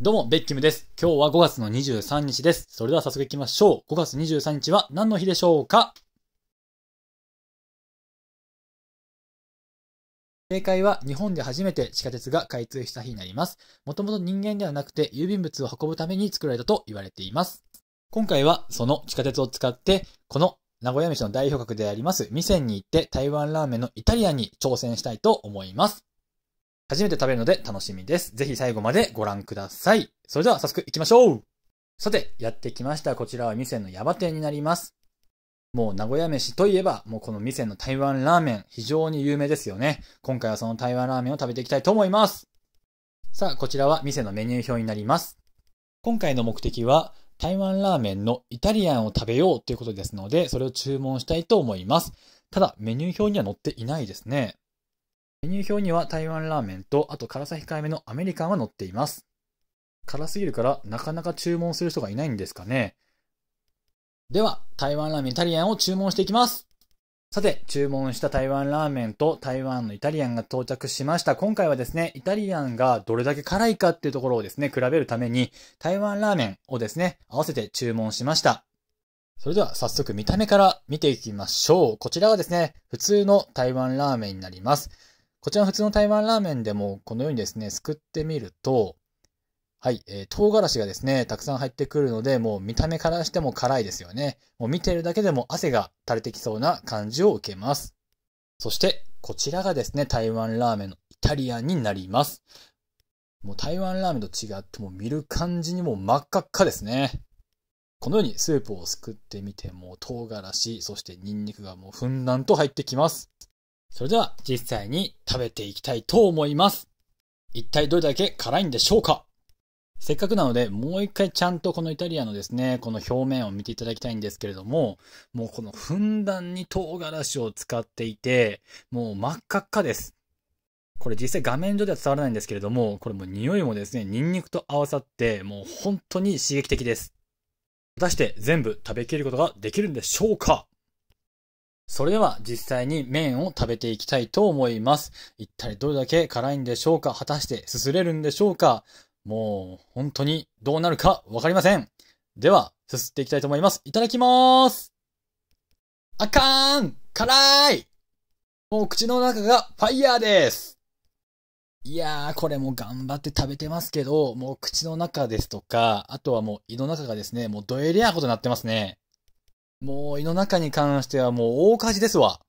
どうも、ベッキムです。今日は5月の23日です。それでは早速行きましょう。5月23日は何の日でしょうか正解は日本で初めて地下鉄が開通した日になります。もともと人間ではなくて郵便物を運ぶために作られたと言われています。今回はその地下鉄を使って、この名古屋飯の代表格であります、店に行って台湾ラーメンのイタリアンに挑戦したいと思います。初めて食べるので楽しみです。ぜひ最後までご覧ください。それでは早速行きましょうさて、やってきました。こちらは店のヤバ店になります。もう名古屋飯といえば、もうこの店の台湾ラーメン、非常に有名ですよね。今回はその台湾ラーメンを食べていきたいと思います。さあ、こちらは店のメニュー表になります。今回の目的は、台湾ラーメンのイタリアンを食べようということですので、それを注文したいと思います。ただ、メニュー表には載っていないですね。メニュー表には台湾ラーメンと、あと辛さ控えめのアメリカンは載っています。辛すぎるからなかなか注文する人がいないんですかね。では、台湾ラーメンイタリアンを注文していきます。さて、注文した台湾ラーメンと台湾のイタリアンが到着しました。今回はですね、イタリアンがどれだけ辛いかっていうところをですね、比べるために、台湾ラーメンをですね、合わせて注文しました。それでは早速見た目から見ていきましょう。こちらはですね、普通の台湾ラーメンになります。こちらの普通の台湾ラーメンでもこのようにですね、すくってみると、はい、えー、唐辛子がですね、たくさん入ってくるので、もう見た目からしても辛いですよね。もう見てるだけでも汗が垂れてきそうな感じを受けます。そして、こちらがですね、台湾ラーメンのイタリアンになります。もう台湾ラーメンと違っても見る感じにも真っ赤っかですね。このようにスープをすくってみても唐辛子、そしてニンニクがもうふんだんと入ってきます。それでは実際に食べていきたいと思います。一体どれだけ辛いんでしょうかせっかくなので、もう一回ちゃんとこのイタリアのですね、この表面を見ていただきたいんですけれども、もうこのふんだんに唐辛子を使っていて、もう真っ赤っかです。これ実際画面上では伝わらないんですけれども、これも匂いもですね、ニンニクと合わさって、もう本当に刺激的です。果たして全部食べきることができるんでしょうかそれでは実際に麺を食べていきたいと思います。一体どれだけ辛いんでしょうか果たしてすすれるんでしょうかもう本当にどうなるかわかりません。では、すすっていきたいと思います。いただきまーすあかーん辛いもう口の中がファイヤーですいやー、これも頑張って食べてますけど、もう口の中ですとか、あとはもう胃の中がですね、もうドエリアほどなってますね。もう、胃の中に関してはもう大火事ですわ。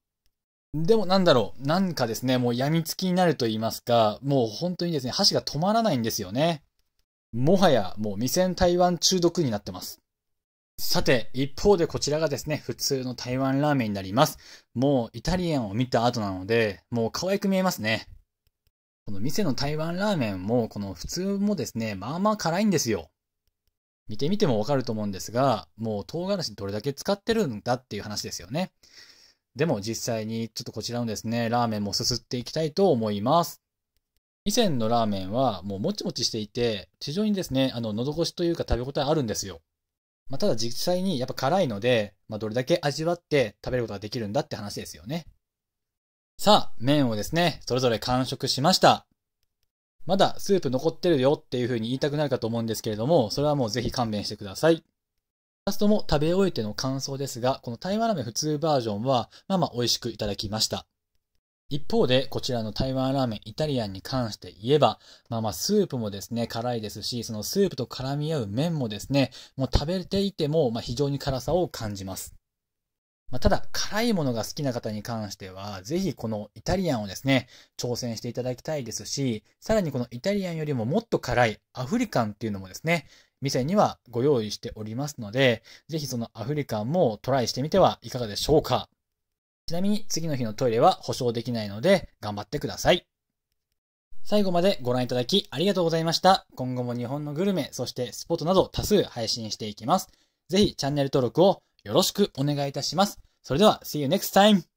でもなんだろう、なんかですね、もう病みつきになると言いますか、もう本当にですね、箸が止まらないんですよね。もはや、もう未戦台湾中毒になってます。さて、一方でこちらがですね、普通の台湾ラーメンになります。もうイタリアンを見た後なので、もう可愛く見えますね。この店の台湾ラーメンも、この普通もですね、まあまあ辛いんですよ。見てみてもわかると思うんですが、もう唐辛子どれだけ使ってるんだっていう話ですよね。でも実際にちょっとこちらのですね、ラーメンもすすっていきたいと思います。以前のラーメンはもうもちもちしていて、非常にですね、あの、喉越しというか食べ応えあるんですよ。まあ、ただ実際にやっぱ辛いので、まあ、どれだけ味わって食べることができるんだって話ですよね。さあ、麺をですね、それぞれ完食しました。まだスープ残ってるよっていう風に言いたくなるかと思うんですけれども、それはもうぜひ勘弁してください。ラストも食べ終えての感想ですが、この台湾ラーメン普通バージョンは、まあまあ美味しくいただきました。一方で、こちらの台湾ラーメンイタリアンに関して言えば、まあまあスープもですね、辛いですし、そのスープと絡み合う麺もですね、もう食べていても、まあ非常に辛さを感じます。まあ、ただ、辛いものが好きな方に関しては、ぜひこのイタリアンをですね、挑戦していただきたいですし、さらにこのイタリアンよりももっと辛いアフリカンっていうのもですね、店にはご用意しておりますので、ぜひそのアフリカンもトライしてみてはいかがでしょうか。ちなみに次の日のトイレは保証できないので、頑張ってください。最後までご覧いただきありがとうございました。今後も日本のグルメ、そしてスポットなど多数配信していきます。ぜひチャンネル登録をよろしくお願いいたします。それでは、see you next time!